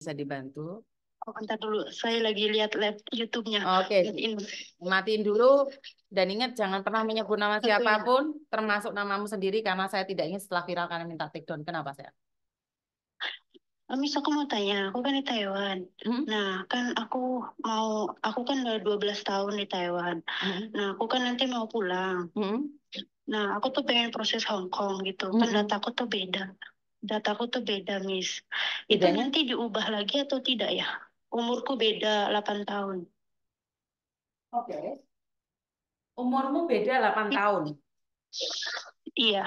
bisa dibantu? Oh, entar dulu. Saya lagi lihat live YouTube-nya. Oke. Okay. Matiin dulu dan ingat jangan pernah menyebut nama Tentunya. siapapun, termasuk namamu sendiri karena saya tidak ingin setelah viral karena minta take down. Kenapa saya? Eh, Miss, aku mau tanya, aku kan di Taiwan. Hmm? Nah, kan aku mau, aku kan udah 12 tahun di Taiwan. Hmm? Nah, aku kan nanti mau pulang. Hmm? Nah, aku tuh pengen proses Hong Kong gitu. Kan hmm? Kan aku tuh beda dataku tuh beda Miss itu Bedanya? nanti diubah lagi atau tidak ya umurku beda 8 tahun oke okay. umurmu beda 8 iya. tahun iya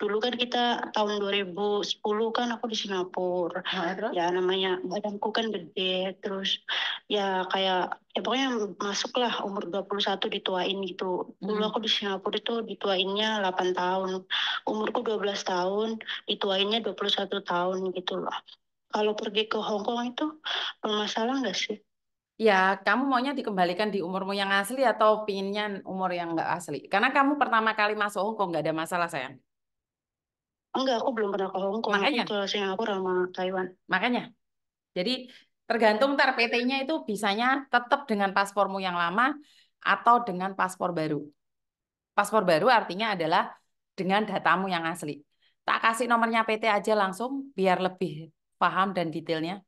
dulu kan kita tahun 2010 kan aku di Singapura ah, ya namanya badanku kan gede terus ya kayak ya pokoknya masuklah umur 21 dituain gitu dulu hmm. aku di Singapura itu dituainnya 8 tahun umurku 12 tahun dituainnya 21 tahun gitu loh kalau pergi ke Hong Kong itu bermasalah nggak sih? Ya, kamu maunya dikembalikan di umurmu yang asli atau pinginnya umur yang nggak asli? Karena kamu pertama kali masuk Hongkong nggak ada masalah, sayang. Enggak, aku belum pernah ke Hong Kong. Makanya. Aku ke Singapura sama Taiwan. Makanya. Jadi tergantung ntar PT-nya itu bisanya tetap dengan paspormu yang lama atau dengan paspor baru. Paspor baru artinya adalah dengan datamu yang asli. Tak kasih nomornya PT aja langsung biar lebih paham dan detailnya.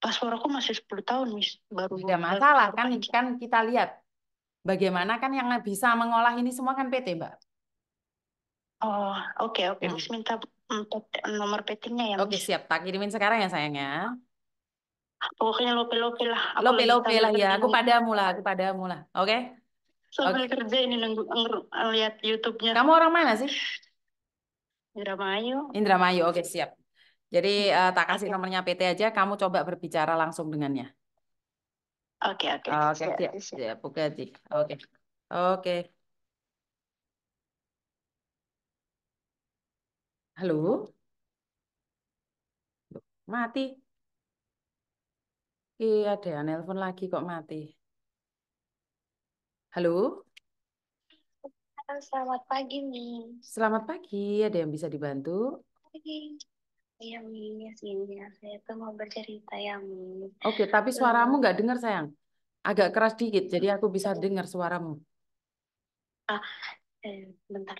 Paspor aku masih 10 tahun, Miss. Baru Tidak masalah, kan, kan kita lihat bagaimana kan yang bisa mengolah ini semua kan PT, Mbak. Oh, oke okay, oke. Okay. Hmm. Mas minta nomor petinya ya. Oke, okay, siap. Tak kirimin sekarang ya sayangnya. Pokoknya lope-lope lah. Lope-lope lah ya. Aku padamu lah, aku padamu lah. Oke. Okay? Sambil okay. kerja ini nunggu lihat YouTube-nya. Kamu orang mana sih? Indramayu. Indramayu. Oke, okay, siap. Jadi uh, tak kasih okay. nomornya PT aja, kamu coba berbicara langsung dengannya. Oke, oke. Oke, siap. Siap, Oke. Oke. Halo? Mati? Iya yang nelpon lagi kok mati. Halo? selamat pagi, Mi. Selamat pagi, ada yang bisa dibantu? Iya, Mi, sini. Iya, iya. Saya tuh mau bercerita ya, Mi. Oke, tapi suaramu nggak dengar, sayang. Agak keras dikit, jadi aku bisa dengar suaramu. Ah, eh, bentar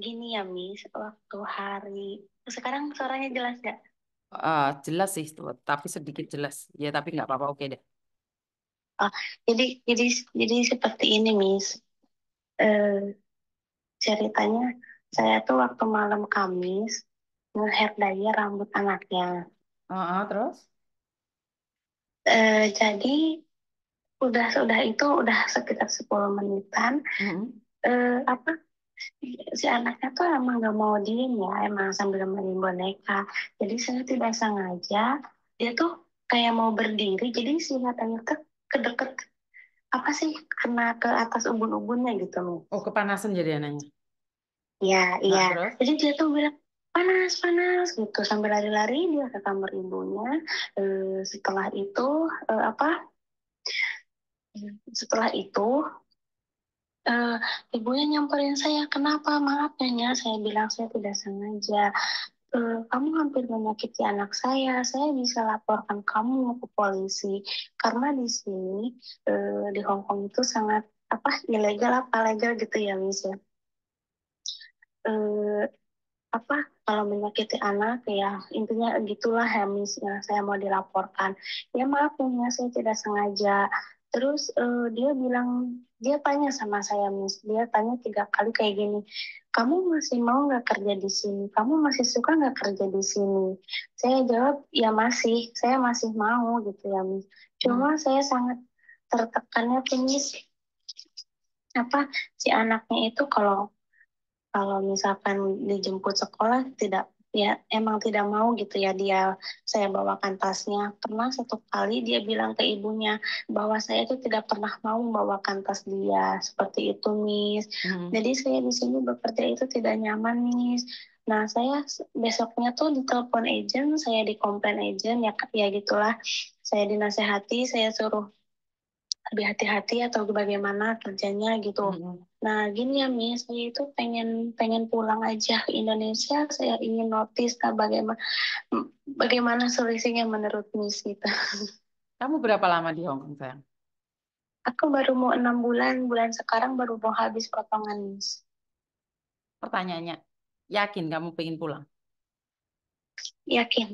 gini ya Miss waktu hari sekarang suaranya jelas nggak uh, jelas sih tuh tapi sedikit jelas ya tapi nggak apa-apa oke deh uh, jadi jadi jadi seperti ini Miss uh, ceritanya saya tuh waktu malam Kamis ngeher daya rambut anaknya. Uh, uh, terus? Uh, jadi udah sudah itu udah sekitar 10 menitan. Mm -hmm eh, apa si anaknya tuh emang nggak mau diem ya emang sambil main boneka jadi saya tidak sengaja dia tuh kayak mau berdiri jadi si matanya ke kedeket apa sih kena ke atas ubun-ubunnya gitu loh. Oh kepanasan jadi anaknya? Ya iya. terus? jadi dia tuh bilang panas panas gitu sambil lari-lari dia ke kamar ibunya. E, setelah itu e, apa? Setelah itu uh, ibunya nyamperin saya kenapa maaf nyonya ya, saya bilang saya tidak sengaja eh, kamu hampir menyakiti anak saya saya bisa laporkan kamu ke polisi karena di sini eh, di Hong Kong itu sangat apa ilegal apa legal gitu ya misalnya uh, apa kalau menyakiti anak ya intinya gitulah ya misalnya saya mau dilaporkan ya maaf ya saya tidak sengaja terus uh, dia bilang dia tanya sama saya miss dia tanya tiga kali kayak gini kamu masih mau nggak kerja di sini kamu masih suka nggak kerja di sini saya jawab ya masih saya masih mau gitu ya miss cuma hmm. saya sangat tertekannya miss apa si anaknya itu kalau kalau misalkan dijemput sekolah tidak ya emang tidak mau gitu ya dia saya bawakan tasnya pernah satu kali dia bilang ke ibunya bahwa saya itu tidak pernah mau membawakan tas dia seperti itu miss hmm. jadi saya di sini bekerja itu tidak nyaman miss Nah, saya besoknya tuh ditelepon agent, saya dikomplain agent, ya, ya gitulah. Saya dinasehati, saya suruh lebih hati-hati atau bagaimana kerjanya gitu. Mm -hmm. Nah gini ya Mi, saya itu pengen pengen pulang aja ke Indonesia. Saya ingin notice nah, bagaimana bagaimana solusinya menurut Miss kita gitu. Kamu berapa lama di Hongkong sayang? Aku baru mau enam bulan, bulan sekarang baru mau habis potongan Miss. Pertanyaannya, yakin kamu pengen pulang? Yakin.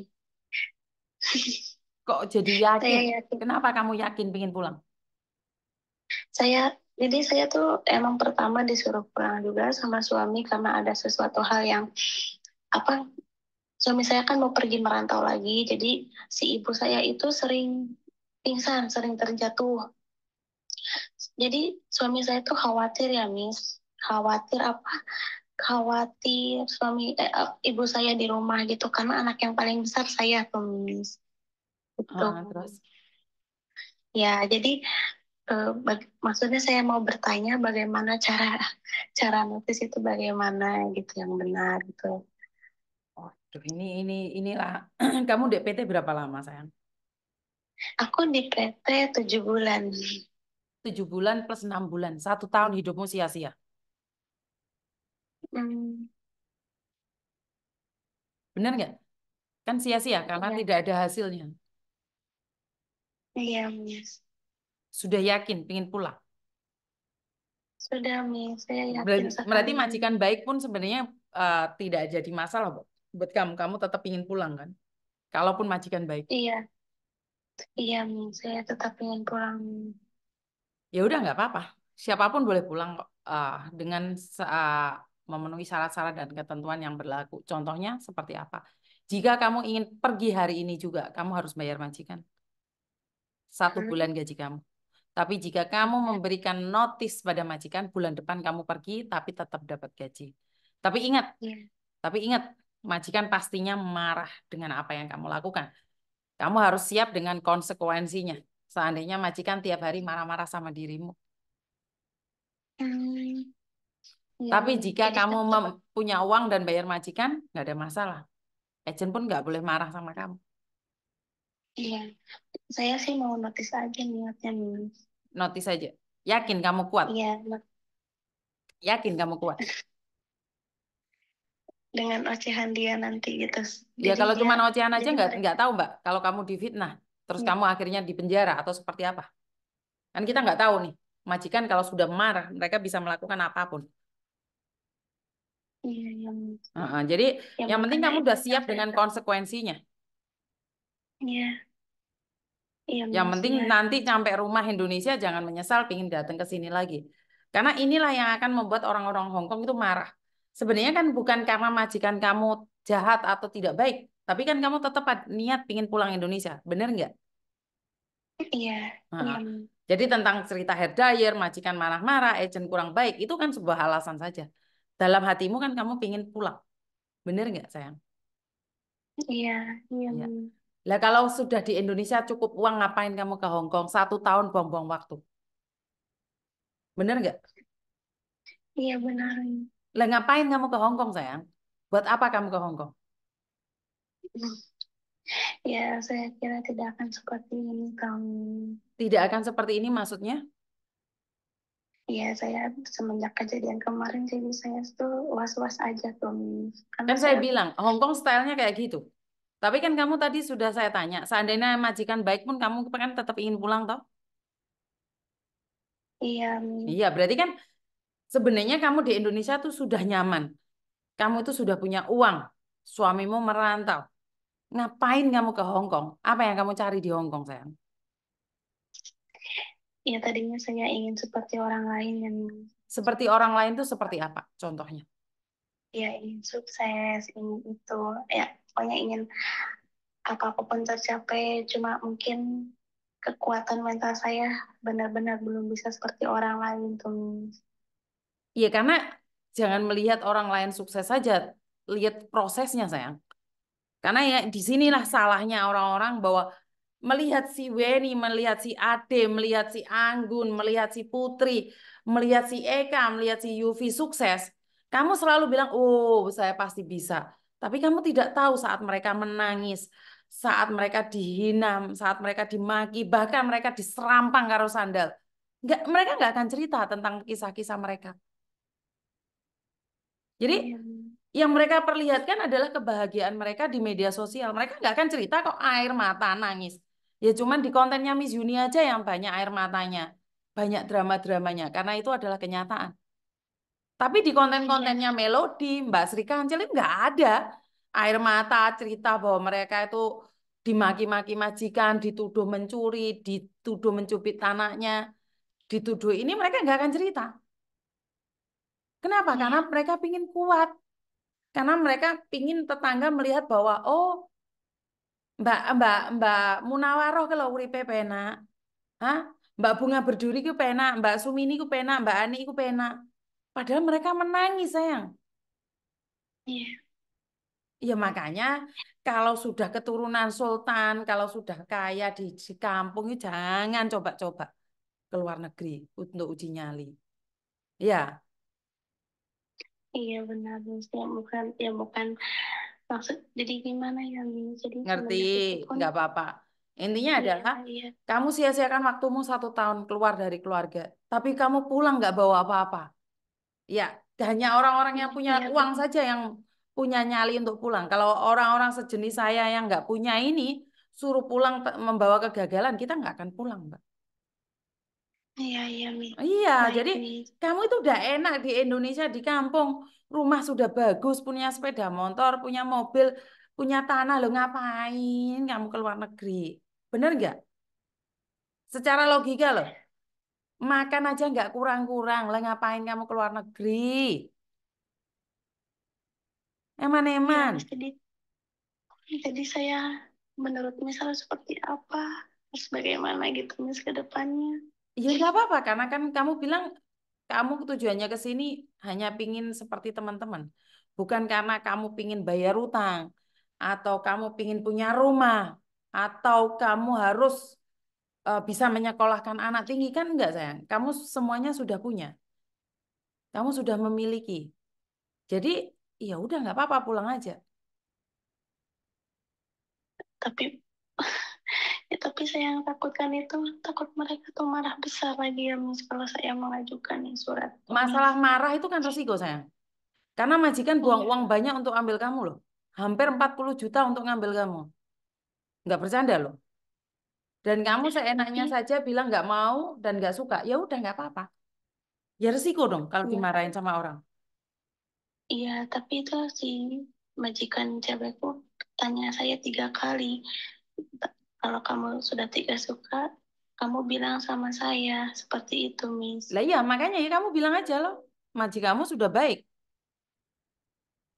Kok jadi yakin? yakin. Kenapa kamu yakin pengen pulang? saya jadi saya tuh emang pertama disuruh pulang juga sama suami karena ada sesuatu hal yang apa suami saya kan mau pergi merantau lagi jadi si ibu saya itu sering pingsan sering terjatuh jadi suami saya tuh khawatir ya miss khawatir apa khawatir suami eh, eh ibu saya di rumah gitu karena anak yang paling besar saya tuh miss gitu. Ah, terus ya jadi Eh, bag, maksudnya saya mau bertanya bagaimana cara cara notis itu bagaimana gitu yang benar gitu. oh ini ini inilah kamu di PT berapa lama sayang? Aku di PT tujuh bulan. Tujuh bulan plus enam bulan, satu tahun hidupmu sia-sia. Hmm. Benar nggak? Kan sia-sia karena ya. tidak ada hasilnya. Iya, Miss. Sudah yakin pingin pulang? Sudah, Mi. Saya yakin berarti, Berarti majikan baik pun sebenarnya uh, tidak jadi masalah buat, buat kamu. Kamu tetap ingin pulang, kan? Kalaupun majikan baik. Iya. Iya, Mi. Saya tetap ingin pulang. Ya udah, nggak apa-apa. Siapapun boleh pulang Uh, dengan uh, memenuhi syarat-syarat dan ketentuan yang berlaku. Contohnya seperti apa? Jika kamu ingin pergi hari ini juga, kamu harus bayar majikan. Satu hmm. bulan gaji kamu. Tapi jika kamu memberikan notis pada majikan, bulan depan kamu pergi tapi tetap dapat gaji. Tapi ingat, ya. tapi ingat, majikan pastinya marah dengan apa yang kamu lakukan. Kamu harus siap dengan konsekuensinya. Seandainya majikan tiap hari marah-marah sama dirimu. Ya, tapi jika kamu punya uang dan bayar majikan, nggak ada masalah. Agent pun nggak boleh marah sama kamu. Iya. Saya sih mau notis aja niatnya nih. Notis aja. Yakin kamu kuat? Iya. Yakin kamu kuat? Dengan ocehan dia nanti gitu. Ya kalau dia, cuma ocehan aja nggak nggak tahu mbak. Kalau kamu difitnah, terus ya. kamu akhirnya dipenjara atau seperti apa? Kan kita nggak tahu nih. Majikan kalau sudah marah, mereka bisa melakukan apapun. Iya, yang... Uh -uh. Jadi yang, yang penting kamu sudah siap dengan konsekuensinya. Iya. Iya, yang penting nanti sampai rumah Indonesia jangan menyesal pingin datang ke sini lagi. Karena inilah yang akan membuat orang-orang Hong Kong itu marah. Sebenarnya kan bukan karena majikan kamu jahat atau tidak baik, tapi kan kamu tetap niat pingin pulang Indonesia, bener nggak? Iya. Nah, iya. Jadi tentang cerita hair dryer, majikan marah-marah, agent kurang baik, itu kan sebuah alasan saja. Dalam hatimu kan kamu pingin pulang, bener nggak sayang? Iya, iya. Ya. Lah kalau sudah di Indonesia cukup uang ngapain kamu ke Hong Kong? Satu tahun buang-buang waktu. Bener nggak? Iya benar. Lah ngapain kamu ke Hong Kong sayang? Buat apa kamu ke Hong Kong? Ya saya kira tidak akan seperti ini kamu. Tidak akan seperti ini maksudnya? Iya, saya semenjak kejadian kemarin jadi saya tuh was-was aja tuh. kan saya, saya bilang Hong Kong stylenya kayak gitu. Tapi kan kamu tadi sudah saya tanya, seandainya majikan baik pun kamu kan tetap ingin pulang toh? Iya. Iya, berarti kan sebenarnya kamu di Indonesia tuh sudah nyaman. Kamu tuh sudah punya uang. Suamimu merantau. Ngapain kamu ke Hong Kong? Apa yang kamu cari di Hong Kong, sayang? Iya tadinya saya ingin seperti orang lain yang seperti orang lain tuh seperti apa contohnya? Ya ingin sukses, ingin itu ya pokoknya ingin apa apapun tercapai cuma mungkin kekuatan mental saya benar-benar belum bisa seperti orang lain tuh iya karena jangan melihat orang lain sukses saja lihat prosesnya sayang karena ya di disinilah salahnya orang-orang bahwa melihat si Weni, melihat si Ade, melihat si Anggun, melihat si Putri, melihat si Eka, melihat si Yufi sukses, kamu selalu bilang, oh saya pasti bisa. Tapi kamu tidak tahu saat mereka menangis, saat mereka dihina, saat mereka dimaki, bahkan mereka diserampang karo sandal. Nggak, mereka nggak akan cerita tentang kisah-kisah mereka. Jadi iya. yang mereka perlihatkan adalah kebahagiaan mereka di media sosial. Mereka nggak akan cerita kok air mata nangis. Ya cuman di kontennya Miss Juni aja yang banyak air matanya. Banyak drama-dramanya. Karena itu adalah kenyataan. Tapi di konten-kontennya iya. Melodi, Mbak Sri Kancil itu nggak ada air mata cerita bahwa mereka itu dimaki-maki majikan, dituduh mencuri, dituduh mencubit tanahnya, dituduh ini mereka nggak akan cerita. Kenapa? Karena iya. mereka pingin kuat. Karena mereka pingin tetangga melihat bahwa oh Mbak Mbak Mbak Munawaroh kalau uripe penak. Hah? Mbak Bunga berduri ku penak, Mbak Sumini ku penak, Mbak Ani ku pena. Padahal mereka menangis, sayang. Iya. Ya makanya kalau sudah keturunan sultan, kalau sudah kaya di, kampung, jangan coba-coba ke luar negeri untuk uji nyali. Iya. Iya benar, ya bukan ya bukan maksud jadi gimana ya jadi ngerti nggak apa-apa intinya iya, adalah iya, iya. kamu sia-siakan waktumu satu tahun keluar dari keluarga tapi kamu pulang nggak bawa apa-apa Ya, hanya orang-orang yang punya iya, uang saja yang punya nyali untuk pulang. Kalau orang-orang sejenis saya yang nggak punya ini, suruh pulang membawa kegagalan, kita nggak akan pulang, Mbak. Iya, iya, Mi. Iya, Baik, jadi Mi. kamu itu udah enak di Indonesia, di kampung. Rumah sudah bagus, punya sepeda motor, punya mobil, punya tanah. Lo ngapain kamu ke luar negeri? Bener nggak? Secara logika loh. Makan aja nggak kurang-kurang. Lah ngapain kamu ke luar negeri? Iya, Eman-eman. Ya, jadi, jadi saya menurut misal seperti apa? Terus bagaimana gitu mis ke depannya? Ya nggak apa-apa karena kan kamu bilang kamu tujuannya ke sini hanya pingin seperti teman-teman. Bukan karena kamu pingin bayar utang atau kamu pingin punya rumah atau kamu harus uh, bisa menyekolahkan anak tinggi kan enggak sayang. Kamu semuanya sudah punya. Kamu sudah memiliki. Jadi ya udah nggak apa-apa pulang aja. Tapi ya, tapi saya yang takutkan itu takut mereka tuh marah besar lagi ya Miss kalau saya mengajukan surat. Masalah marah itu kan resiko sayang. Karena majikan buang iya. uang banyak untuk ambil kamu loh. Hampir 40 juta untuk ngambil kamu. Nggak bercanda loh dan kamu iya, seenaknya saja bilang nggak mau dan nggak suka, ya udah nggak apa-apa. Ya resiko dong kalau iya. dimarahin sama orang. Iya, tapi itu si majikan cewekku tanya saya tiga kali. Kalau kamu sudah tidak suka, kamu bilang sama saya seperti itu, Miss. Lah iya, makanya ya kamu bilang aja loh. majikan kamu sudah baik.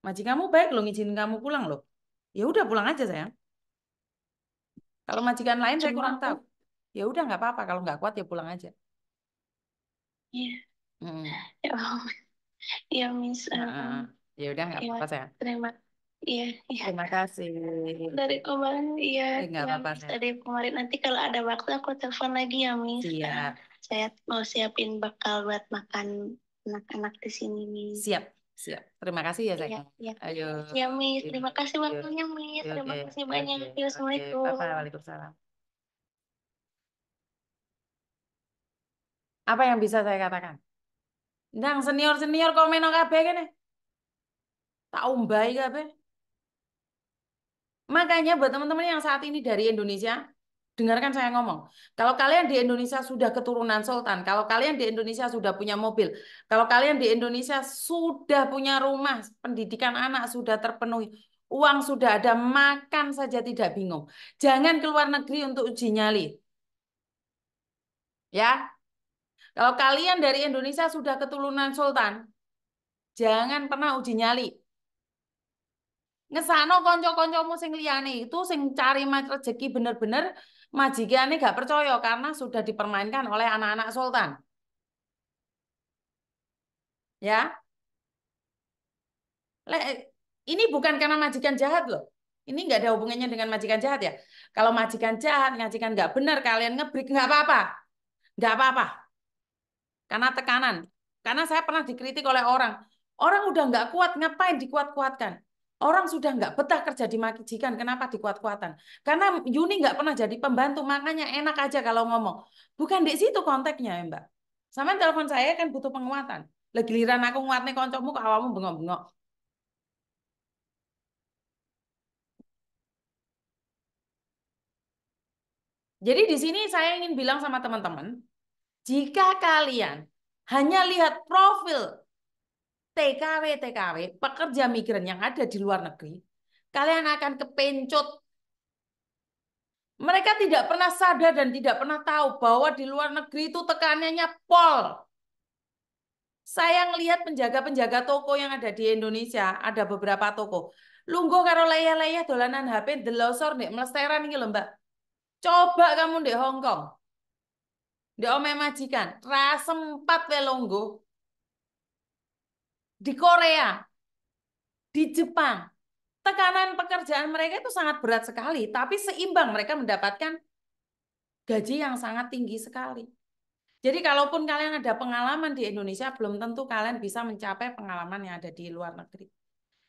majikan kamu baik loh ngizinin kamu pulang loh. Ya udah pulang aja sayang. Kalau majikan lain saya kurang tahu. Ya udah nggak apa-apa kalau nggak kuat ya pulang aja. Iya. Hmm. Ya, ya Miss. Nah, ya udah nggak ya, apa-apa saya. Terima. Iya, iya. Terima kasih. Dari kemarin, iya. Eh, ya, apa-apa. Dari kemarin nanti kalau ada waktu aku telepon lagi ya, Miss. Iya. Saya mau siapin bakal buat makan anak-anak di sini, Miss. Siap. Siap. Terima kasih ya saya. ya. Ayo. Ya, Miss. Terima kasih waktunya, Miss. Ya, Terima okay. kasih banyak. Okay. Assalamualaikum. Okay. Waalaikumsalam. Apa yang bisa saya katakan? Ndang senior-senior komen kabeh kene. Tak umbai kabeh. Makanya buat teman-teman yang saat ini dari Indonesia, dengarkan saya ngomong. Kalau kalian di Indonesia sudah keturunan sultan, kalau kalian di Indonesia sudah punya mobil, kalau kalian di Indonesia sudah punya rumah, pendidikan anak sudah terpenuhi, uang sudah ada, makan saja tidak bingung. Jangan keluar negeri untuk uji nyali. Ya. Kalau kalian dari Indonesia sudah keturunan sultan, jangan pernah uji nyali ngesano konco-koncomu sing liyane itu sing cari rezeki bener-bener majikannya gak percaya karena sudah dipermainkan oleh anak-anak sultan. Ya. Eh, ini bukan karena majikan jahat loh. Ini gak ada hubungannya dengan majikan jahat ya. Kalau majikan jahat, majikan gak benar, kalian ngebrik gak apa-apa, Gak apa-apa. Karena tekanan. Karena saya pernah dikritik oleh orang. Orang udah gak kuat, ngapain dikuat-kuatkan? Orang sudah nggak betah kerja di majikan, kenapa dikuat-kuatan? Karena Yuni nggak pernah jadi pembantu, makanya enak aja kalau ngomong. Bukan di situ konteksnya, ya, Mbak. Sama telepon saya kan butuh penguatan. Lagi giliran aku nguatnya koncokmu, kok awamu bengok-bengok. Jadi di sini saya ingin bilang sama teman-teman, jika kalian hanya lihat profil TKW TKW pekerja migran yang ada di luar negeri kalian akan kepencut mereka tidak pernah sadar dan tidak pernah tahu bahwa di luar negeri itu tekanannya pol saya ngelihat penjaga-penjaga toko yang ada di Indonesia ada beberapa toko lungguh karo layah-layah dolanan HP delosor nek melesteran iki Mbak coba kamu di Hongkong, Kong di omeh majikan ras sempat di Korea, di Jepang, tekanan pekerjaan mereka itu sangat berat sekali, tapi seimbang mereka mendapatkan gaji yang sangat tinggi sekali. Jadi kalaupun kalian ada pengalaman di Indonesia, belum tentu kalian bisa mencapai pengalaman yang ada di luar negeri.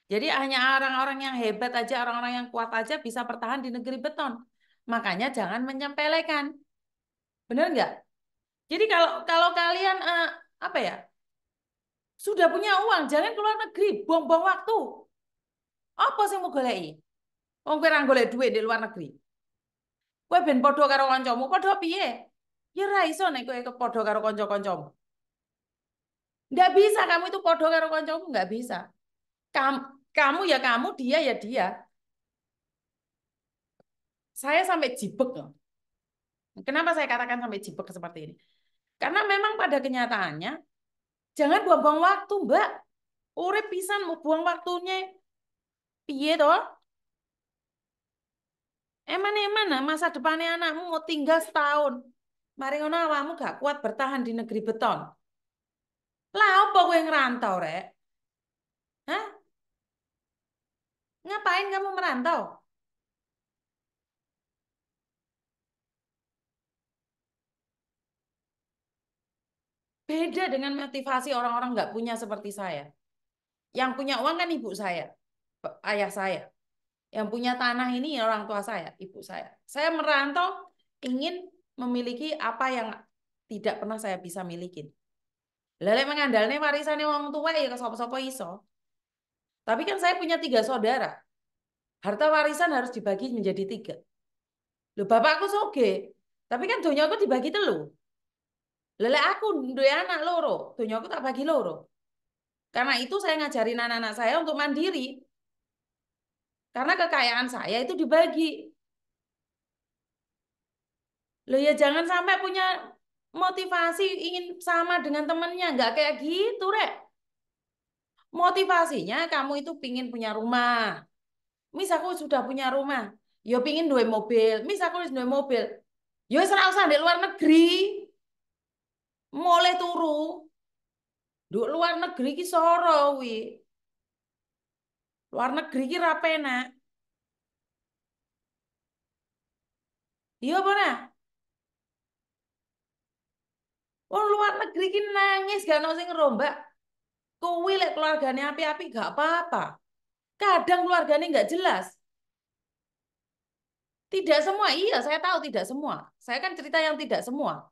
Jadi hanya orang-orang yang hebat aja, orang-orang yang kuat aja bisa bertahan di negeri beton. Makanya jangan menyempelekan. Benar nggak? Jadi kalau kalau kalian uh, apa ya sudah punya uang, jangan keluar negeri, buang-buang waktu. Apa sih mau golei? Wong kowe ra golek dhuwit di luar negeri. Kowe ben padha karo kancamu, padha piye? Ya ra iso nek kowe padha karo kanca-kancamu. Ndak bisa kamu itu padha karo kancamu, nggak bisa. Kam, kamu ya kamu, dia ya dia. Saya sampai jibek loh. Kenapa saya katakan sampai jibek seperti ini? Karena memang pada kenyataannya Jangan buang-buang waktu, Mbak. Urip pisan mau buang waktunya piye to? Eman-eman masa depannya anakmu mau tinggal setahun. Mari ngono awakmu gak kuat bertahan di negeri beton. Lah apa kowe ngerantau, Rek? Hah? Ngapain kamu merantau? Beda dengan motivasi orang-orang nggak punya seperti saya. Yang punya uang kan ibu saya, ayah saya. Yang punya tanah ini orang tua saya, ibu saya. Saya merantau ingin memiliki apa yang tidak pernah saya bisa milikin. Lele mengandalnya warisannya orang tua ya ke sopo-sopo iso. Tapi kan saya punya tiga saudara. Harta warisan harus dibagi menjadi tiga. Loh bapakku soge, tapi kan dunia aku dibagi telu lele aku dua anak loro, aku tak bagi loro. Karena itu saya ngajarin anak-anak saya untuk mandiri. Karena kekayaan saya itu dibagi. Loh ya jangan sampai punya motivasi ingin sama dengan temennya. Nggak kayak gitu, Rek. Motivasinya kamu itu pingin punya rumah. Mis aku sudah punya rumah. Yo ya pingin dua mobil. Mis aku dua mobil. Yo ya serasa usah di luar negeri mulai turu. di luar negeri ki soro wi. Luar negeri ki rapena. Iya mana Oh luar negeri ki nangis gak nongsi sing rombak. Kuwi lek keluargane api-api gak apa-apa. Kadang keluargane gak jelas. Tidak semua, iya saya tahu tidak semua. Saya kan cerita yang tidak semua.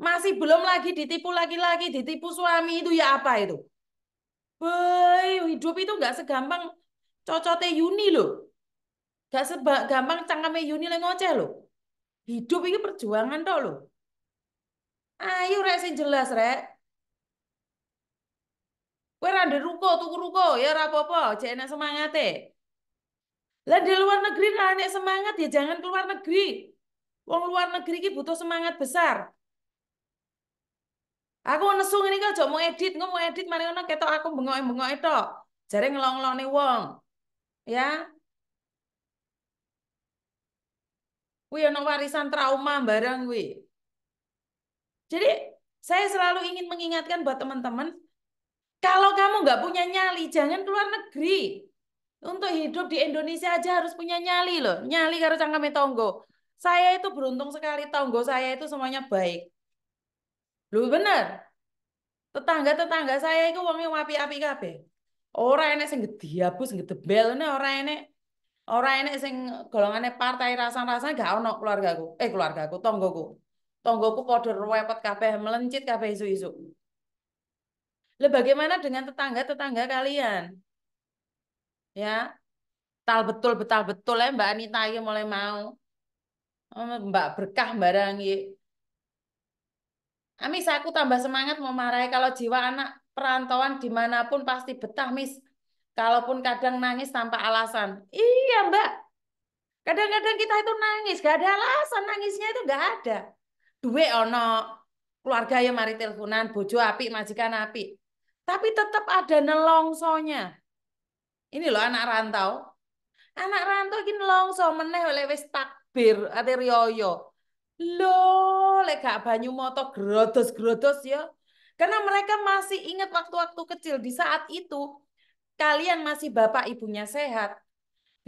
Masih belum lagi ditipu lagi-lagi, ditipu suami itu ya apa itu? Boy, hidup itu nggak segampang cocote Yuni loh. Gak segampang gampang cangkeme Yuni le ngoceh loh. Hidup ini perjuangan tok loh. Ayo rek sing jelas rek. Kowe ra ruko, tuku ruko, ya ora apa-apa, jek enak semangate. Lah di luar negeri ra semangat ya jangan keluar negeri. Wong luar negeri ki butuh semangat besar. Aku nesu ini kok kan, jauh mau edit, nggak mau edit mana ngono ketok aku bengok bengok itu, Jare ngelong nih wong. Ya. Wih, ono warisan trauma bareng wih. Jadi saya selalu ingin mengingatkan buat teman-teman, kalau kamu nggak punya nyali, jangan keluar negeri. Untuk hidup di Indonesia aja harus punya nyali loh. Nyali karo cangkeme tonggo. Saya itu beruntung sekali tonggo saya itu semuanya baik Lu bener. Tetangga-tetangga saya itu wangi wapi-api kabeh. Ora enek sing gedhi abus gedebel ne ora enek ora enek sing golongane partai rasan-rasan gak ono keluargaku. Eh keluarga keluargaku, tonggoku. Tonggoku padha repot kabeh, melencit kabeh isu-isu. Lah bagaimana dengan tetangga-tetangga kalian? Ya, tal betul betal betul ya Mbak Anita mulai mau. Eh, Mbak berkah barang Miss, aku tambah semangat memarahi kalau jiwa anak perantauan dimanapun pasti betah, Miss. Kalaupun kadang nangis tanpa alasan. Iya, Mbak. Kadang-kadang kita itu nangis, gak ada alasan nangisnya itu gak ada. Duit ono, keluarga ya mari teleponan, bojo api, majikan api. Tapi tetap ada nelongsonya. Ini loh anak rantau. Anak rantau ini nelongso meneh oleh wis takbir, ati rioyo Loh, lekak banyu moto grodos-grodos ya. Karena mereka masih ingat waktu-waktu kecil di saat itu kalian masih bapak ibunya sehat.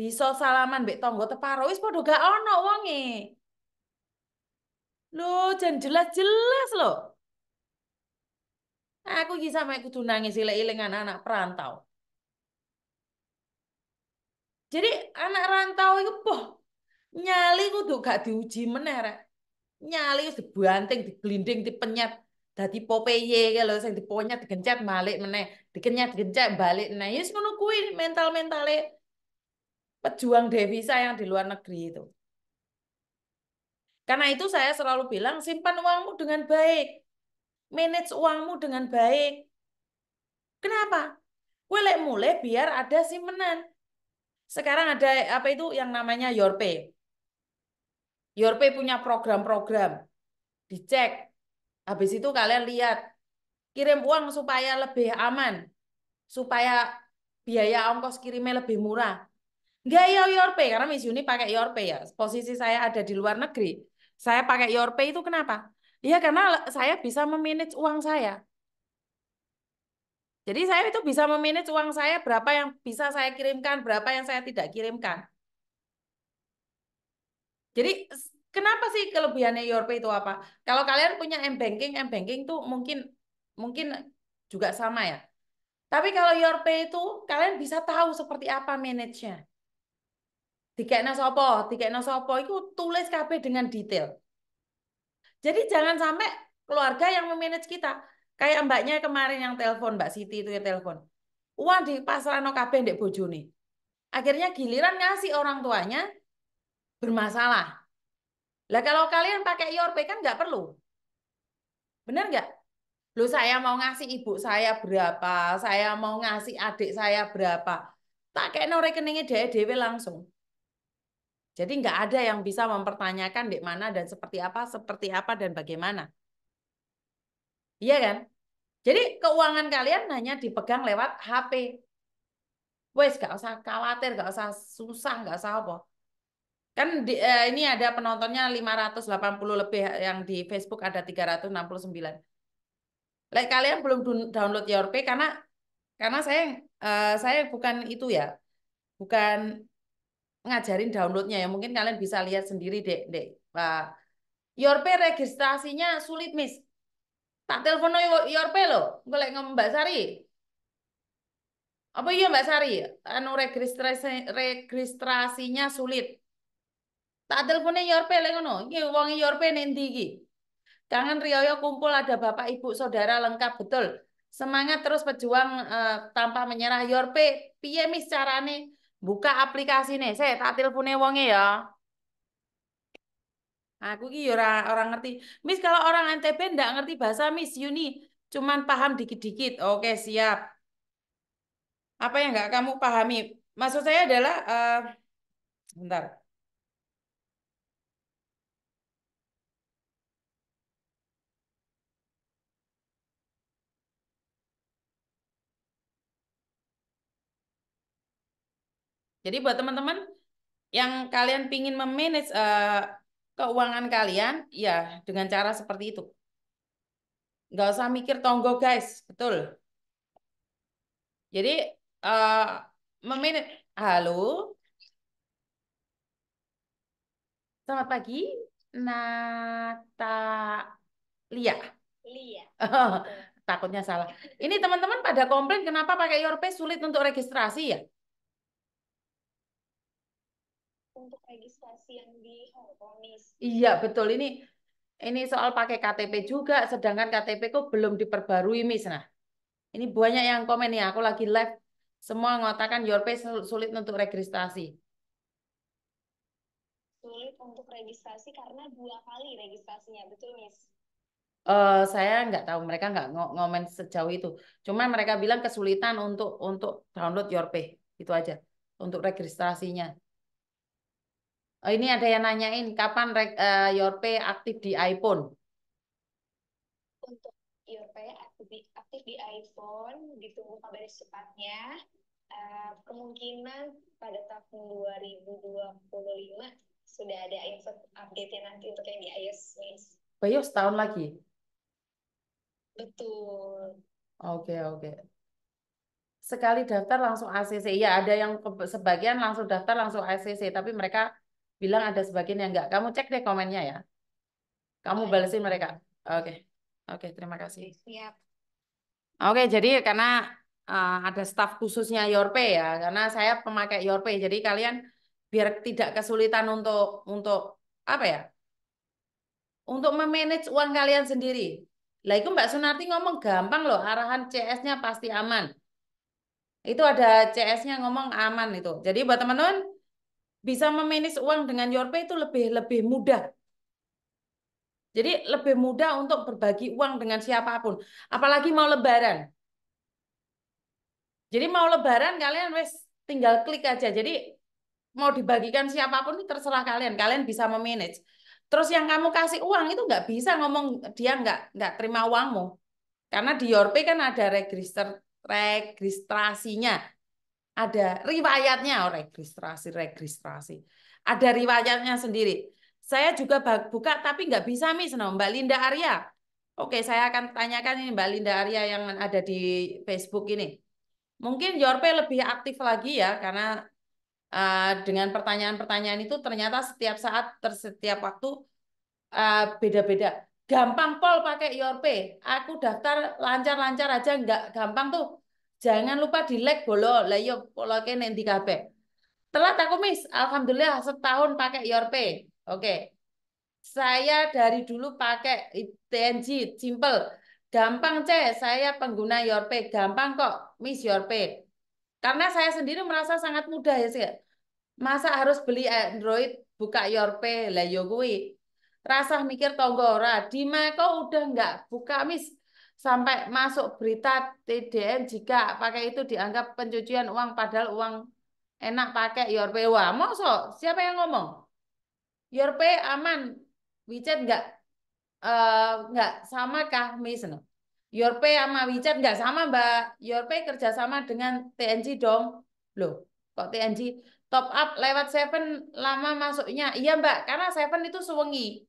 Bisa salaman mbek tonggo teparo wis podo gak ono wonge. Loh, jen jelas-jelas loh. Aku iki sama kudu nangis ileng anak-anak perantau. Jadi anak rantau itu boh nyali kudu gak diuji meneh nyali dibanting, digelinding dipenyet dadi Popeye ya lho sing diponyet digencet balik meneh, dikenyet ya digencet balik nah Yes ngono kuwi mental-mentale pejuang devisa yang di luar negeri itu. Karena itu saya selalu bilang simpan uangmu dengan baik. Manage uangmu dengan baik. Kenapa? Kue mulai biar ada simpenan Sekarang ada apa itu yang namanya Yorpe. Yorpe punya program-program. Dicek. Habis itu kalian lihat. Kirim uang supaya lebih aman. Supaya biaya ongkos kirimnya lebih murah. Enggak ya Yorpe, karena Miss Yuni pakai Yorpe ya. Posisi saya ada di luar negeri. Saya pakai Yorpe itu kenapa? Iya karena saya bisa memanage uang saya. Jadi saya itu bisa memanage uang saya berapa yang bisa saya kirimkan, berapa yang saya tidak kirimkan. Jadi kenapa sih kelebihannya Yorpe itu apa? Kalau kalian punya M banking, M banking tuh mungkin mungkin juga sama ya. Tapi kalau Yorpe itu kalian bisa tahu seperti apa manage-nya. Dikekno sapa, dikekno sapa itu tulis KB dengan detail. Jadi jangan sampai keluarga yang memanage kita. Kayak mbaknya kemarin yang telepon, Mbak Siti itu yang telepon. Uang di pasrano KB ndek bojone. Akhirnya giliran ngasih orang tuanya, bermasalah. Lah kalau kalian pakai IORP kan nggak perlu. Benar nggak? Loh saya mau ngasih ibu saya berapa, saya mau ngasih adik saya berapa. pakai no rekeningnya dia dewe langsung. Jadi nggak ada yang bisa mempertanyakan di mana dan seperti apa, seperti apa dan bagaimana. Iya kan? Jadi keuangan kalian hanya dipegang lewat HP. Wes gak usah khawatir, gak usah susah, gak usah apa kan di, eh, ini ada penontonnya 580 lebih yang di Facebook ada 369. Like kalian belum download YORP karena karena saya eh, saya bukan itu ya. Bukan ngajarin downloadnya ya. Mungkin kalian bisa lihat sendiri Dek, Dek. Pak YORP registrasinya sulit, Miss. Tak telepon YORP loh. Gue ngomong Mbak Sari. Apa iya Mbak Sari? Anu registrasi registrasinya sulit Tak telepone Yorpe ya lek no, uangnya Yorpe nanti iki? Ya Kangen Rioyo kumpul ada Bapak Ibu Saudara lengkap betul. Semangat terus pejuang eh, tanpa menyerah Yorpe. Ya piye mis carane buka aplikasi nih. Saya tak telepone uangnya ya. Aku ki orang orang ngerti. Mis kalau orang NTB ndak ngerti bahasa Miss Yuni, cuman paham dikit-dikit. Oke, siap. Apa yang nggak kamu pahami? Maksud saya adalah uh, bentar. Jadi buat teman-teman yang kalian pingin memanage uh, keuangan kalian, ya dengan cara seperti itu. Nggak usah mikir tonggo guys, betul. Jadi uh, memanage, halo, Selamat pagi, Natalia. Lia. Oh, takutnya salah. Ini teman-teman pada komplain kenapa pakai Yorpe sulit untuk registrasi ya? untuk registrasi yang di Hong Iya betul ini ini soal pakai KTP juga, sedangkan KTP kok belum diperbarui mis nah. Ini banyak yang komen ya, aku lagi live semua mengatakan your pay sulit untuk registrasi. Sulit untuk registrasi karena dua kali registrasinya, betul Miss? Uh, saya nggak tahu mereka nggak ng ngomen sejauh itu. Cuman mereka bilang kesulitan untuk untuk download Your Pay itu aja untuk registrasinya. Oh, ini ada yang nanyain kapan uh, pay aktif di iPhone? Untuk pay aktif di, aktif di iPhone ditunggu kabar secepatnya. Uh, kemungkinan pada tahun 2025 sudah ada info update-nya nanti untuk yang di iOS. Bayo oh, iya, setahun lagi? Betul. Oke, okay, oke. Okay. Sekali daftar langsung ACC. Ya, ada yang sebagian langsung daftar langsung ACC, tapi mereka bilang ada sebagian yang enggak. Kamu cek deh komennya ya. Kamu balesin mereka. Oke. Okay. Oke, okay, terima kasih. Siap. Oke, okay, jadi karena uh, ada staf khususnya Yorpe ya, karena saya pemakai Yorpe. Jadi kalian biar tidak kesulitan untuk untuk apa ya? Untuk memanage uang kalian sendiri. Lah itu Mbak Sunarti ngomong gampang loh, arahan CS-nya pasti aman. Itu ada CS-nya ngomong aman itu. Jadi buat teman-teman bisa memanage uang dengan Yorpe itu lebih lebih mudah. Jadi lebih mudah untuk berbagi uang dengan siapapun, apalagi mau lebaran. Jadi mau lebaran kalian wes tinggal klik aja. Jadi mau dibagikan siapapun itu terserah kalian. Kalian bisa memanage. Terus yang kamu kasih uang itu nggak bisa ngomong dia nggak nggak terima uangmu. Karena di Yorpe kan ada register registrasinya. Ada riwayatnya, oh, registrasi, registrasi. Ada riwayatnya sendiri. Saya juga buka tapi nggak bisa mis, no. Mbak Linda Arya. Oke, saya akan tanyakan ini Mbak Linda Arya yang ada di Facebook ini. Mungkin Yorpe lebih aktif lagi ya, karena uh, dengan pertanyaan-pertanyaan itu ternyata setiap saat, setiap waktu eh, beda-beda. Uh, Gampang pol pakai Yorpe. Aku daftar lancar-lancar aja, nggak gampang tuh Jangan lupa di like bolo, lah yo pola kene di kabeh. Telat aku miss alhamdulillah setahun pakai YRP. Oke. Okay. Saya dari dulu pakai TNG, simple. Gampang C, saya pengguna YRP gampang kok Miss YRP. Karena saya sendiri merasa sangat mudah ya sih. Masa harus beli Android buka YRP, lah yo ya, kuwi. Rasah mikir tonggo ora, di udah nggak buka Miss sampai masuk berita TDM jika pakai itu dianggap pencucian uang padahal uang enak pakai your pay. Wah, mau siapa yang ngomong? Your ya pay aman, WeChat nggak, uh, eh, enggak sama kah misalnya? Nah, your pay sama WeChat nggak sama, Mbak. Your ya pay kerjasama dengan TNG dong. Loh, kok TNG? Top up lewat Seven lama masuknya. Iya, Mbak, karena Seven itu sewengi.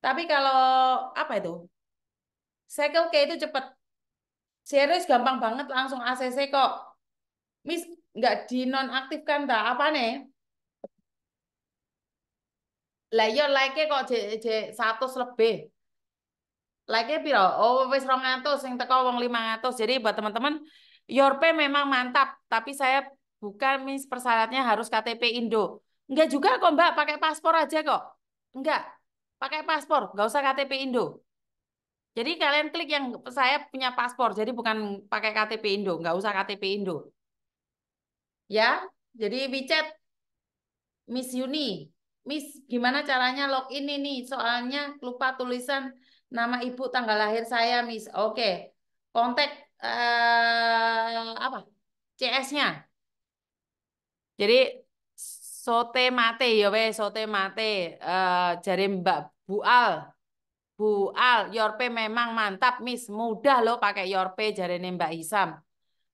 Tapi kalau apa itu? Cycle K itu cepat. Serius gampang banget langsung ACC kok. Miss nggak dinonaktifkan tak apa nih? Lah iya like kok J, J 100 lebih. Like-nya piro? Oh wis 200 sing teko wong 500. Jadi buat teman-teman your pay memang mantap, tapi saya bukan miss persyaratnya harus KTP Indo. Enggak juga kok Mbak, pakai paspor aja kok. Enggak, pakai paspor, nggak usah KTP Indo. Jadi kalian klik yang saya punya paspor, jadi bukan pakai KTP Indo, nggak usah KTP Indo. Ya, jadi WeChat Miss Yuni, Miss gimana caranya login ini? Soalnya lupa tulisan nama ibu tanggal lahir saya, Miss. Oke, kontak eh, apa? CS-nya. Jadi sote mate ya sote mate uh, eh, jari Mbak Al. Bu Al, Yorpe memang mantap, Miss. Mudah loh pakai Yorpe, jarene Mbak Isam.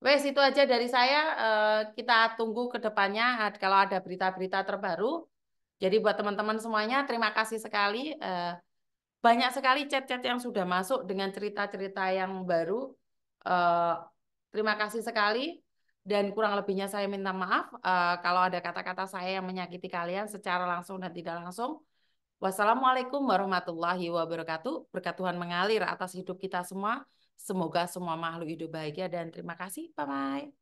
Wes, itu aja dari saya. Eh, kita tunggu ke depannya kalau ada berita-berita terbaru. Jadi buat teman-teman semuanya, terima kasih sekali. Eh, banyak sekali chat-chat yang sudah masuk dengan cerita-cerita yang baru. Eh, terima kasih sekali. Dan kurang lebihnya saya minta maaf kalau ada kata-kata saya yang menyakiti kalian secara langsung dan tidak langsung. Wassalamualaikum warahmatullahi wabarakatuh. Berkat Tuhan mengalir atas hidup kita semua. Semoga semua makhluk hidup bahagia dan terima kasih. Bye-bye.